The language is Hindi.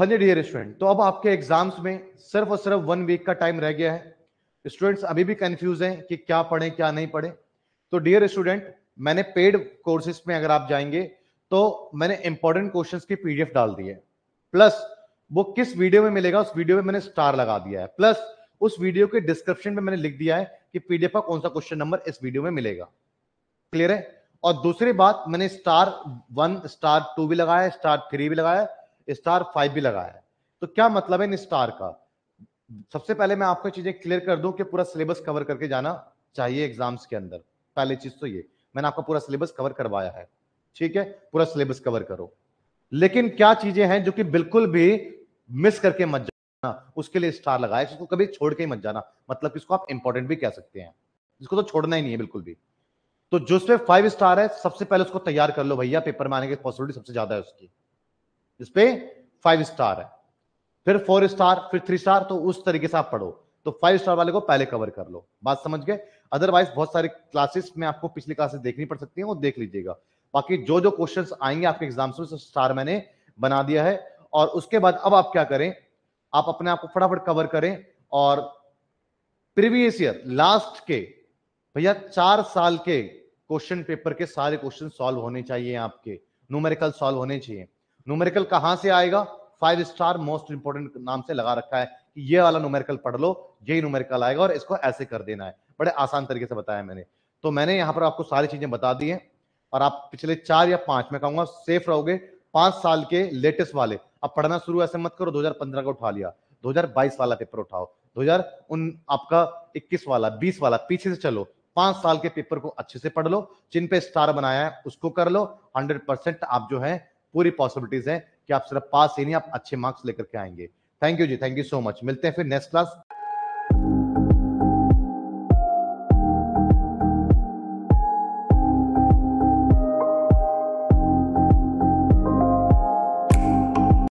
हंड्रेड ईयर स्टूडेंट तो अब आपके एग्जाम्स में सिर्फ और सिर्फ वन वीक का टाइम रह गया है स्टूडेंट्स अभी भी कंफ्यूज हैं कि क्या पढ़े क्या नहीं पढ़े तो डियर स्टूडेंट मैंने पेड कोर्सेज में अगर आप जाएंगे तो मैंने इंपॉर्टेंट क्वेश्चंस की पीडीएफ डाल दी है प्लस वो किस वीडियो में मिलेगा उस वीडियो में मैंने स्टार लगा दिया है प्लस उस वीडियो के डिस्क्रिप्शन में मैंने लिख दिया है कि पीडीएफ का कौन सा क्वेश्चन नंबर इस वीडियो में मिलेगा क्लियर है और दूसरी बात मैंने स्टार वन स्टार टू भी लगाया स्टार थ्री भी लगाया स्टार फाइव भी लगाया है तो क्या मतलब है इन स्टार का सबसे पहले मैं आपको चीजें क्लियर कर दूं कि पूरा सिलेबस कवर करके जाना चाहिए एग्जाम्स के अंदर पहली चीज तो ये मैंने आपका पूरा सिलेबस कवर करवाया है ठीक है पूरा सिलेबस कवर करो लेकिन क्या चीजें हैं जो कि बिल्कुल भी मिस करके मत जाना उसके लिए स्टार लगाए इसको कभी छोड़ के ही मत जाना मतलब इसको आप इंपॉर्टेंट भी कह सकते हैं इसको तो छोड़ना ही नहीं है बिल्कुल भी तो जो उसमें फाइव स्टार है सबसे पहले उसको तैयार कर लो भैया पेपर में आने की पॉसिबिलिटी सबसे ज्यादा है उसकी इस पे फाइव स्टार है फिर फोर स्टार फिर थ्री स्टार तो उस तरीके से आप पढ़ो तो फाइव स्टार वाले को पहले कवर कर लो बात समझ गए अदरवाइज बहुत सारी क्लासेस में आपको पिछली क्लासेस देखनी पड़ सकती है वो देख लीजिएगा बाकी जो जो क्वेश्चन आएंगे आपके एग्जाम्स में स्टार मैंने बना दिया है और उसके बाद अब आप क्या करें आप अपने आप को फटाफट कवर करें और प्रीवियस ईयर लास्ट के भैया चार साल के क्वेश्चन पेपर के सारे क्वेश्चन सॉल्व होने चाहिए आपके न्यूमेरिकल सॉल्व होने चाहिए न्यूमेरिकल कहां से आएगा फाइव स्टार मोस्ट इंपोर्टेंट नाम से लगा रखा है कि ये वाला न्यूमेरिकल पढ़ लो यही न्यूमेरिकल आएगा और इसको ऐसे कर देना है बड़े आसान तरीके से बताया मैंने तो मैंने यहाँ पर आपको सारी चीजें बता दी है और आप पिछले चार या पांच में कहूंगा सेफ रहोगे पांच साल के लेटेस्ट वाले अब पढ़ना शुरू ऐसे मत करो 2015 का उठा लिया 2022 वाला पेपर उठाओ दो उन आपका 21 वाला 20 वाला पीछे से चलो पांच साल के पेपर को अच्छे से पढ़ लो जिन पे स्टार बनाया है उसको कर लो हंड्रेड परसेंट आप जो है पूरी पॉसिबिलिटीज है कि आप सिर्फ पास ही नहीं आप अच्छे मार्क्स लेकर के आएंगे thank you ji thank you so much मिलते हैं फिर नेक्स्ट क्लास